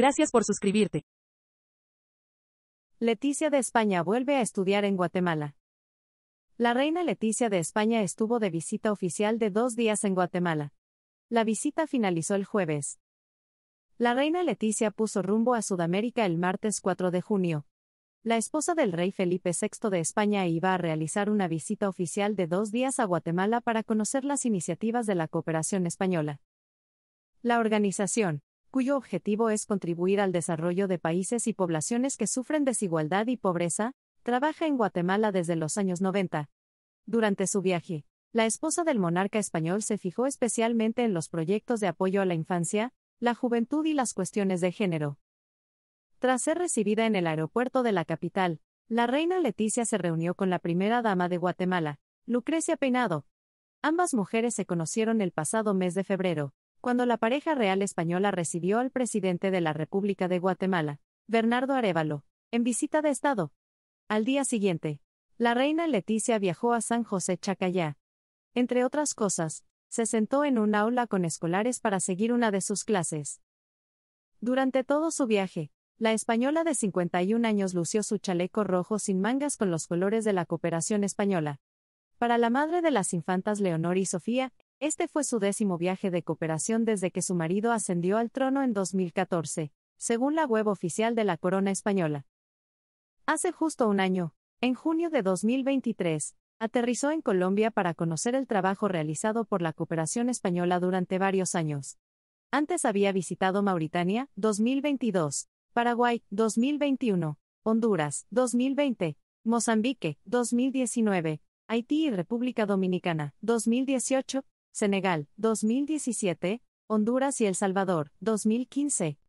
Gracias por suscribirte. Leticia de España vuelve a estudiar en Guatemala. La reina Leticia de España estuvo de visita oficial de dos días en Guatemala. La visita finalizó el jueves. La reina Leticia puso rumbo a Sudamérica el martes 4 de junio. La esposa del rey Felipe VI de España iba a realizar una visita oficial de dos días a Guatemala para conocer las iniciativas de la cooperación española. La organización cuyo objetivo es contribuir al desarrollo de países y poblaciones que sufren desigualdad y pobreza, trabaja en Guatemala desde los años 90. Durante su viaje, la esposa del monarca español se fijó especialmente en los proyectos de apoyo a la infancia, la juventud y las cuestiones de género. Tras ser recibida en el aeropuerto de la capital, la reina Leticia se reunió con la primera dama de Guatemala, Lucrecia Peinado. Ambas mujeres se conocieron el pasado mes de febrero cuando la pareja real española recibió al presidente de la República de Guatemala, Bernardo Arevalo, en visita de Estado. Al día siguiente, la reina Leticia viajó a San José Chacayá. Entre otras cosas, se sentó en un aula con escolares para seguir una de sus clases. Durante todo su viaje, la española de 51 años lució su chaleco rojo sin mangas con los colores de la cooperación española. Para la madre de las infantas Leonor y Sofía, este fue su décimo viaje de cooperación desde que su marido ascendió al trono en 2014, según la web oficial de la Corona Española. Hace justo un año, en junio de 2023, aterrizó en Colombia para conocer el trabajo realizado por la cooperación española durante varios años. Antes había visitado Mauritania, 2022, Paraguay, 2021, Honduras, 2020, Mozambique, 2019, Haití y República Dominicana, 2018, Senegal, 2017, Honduras y El Salvador, 2015.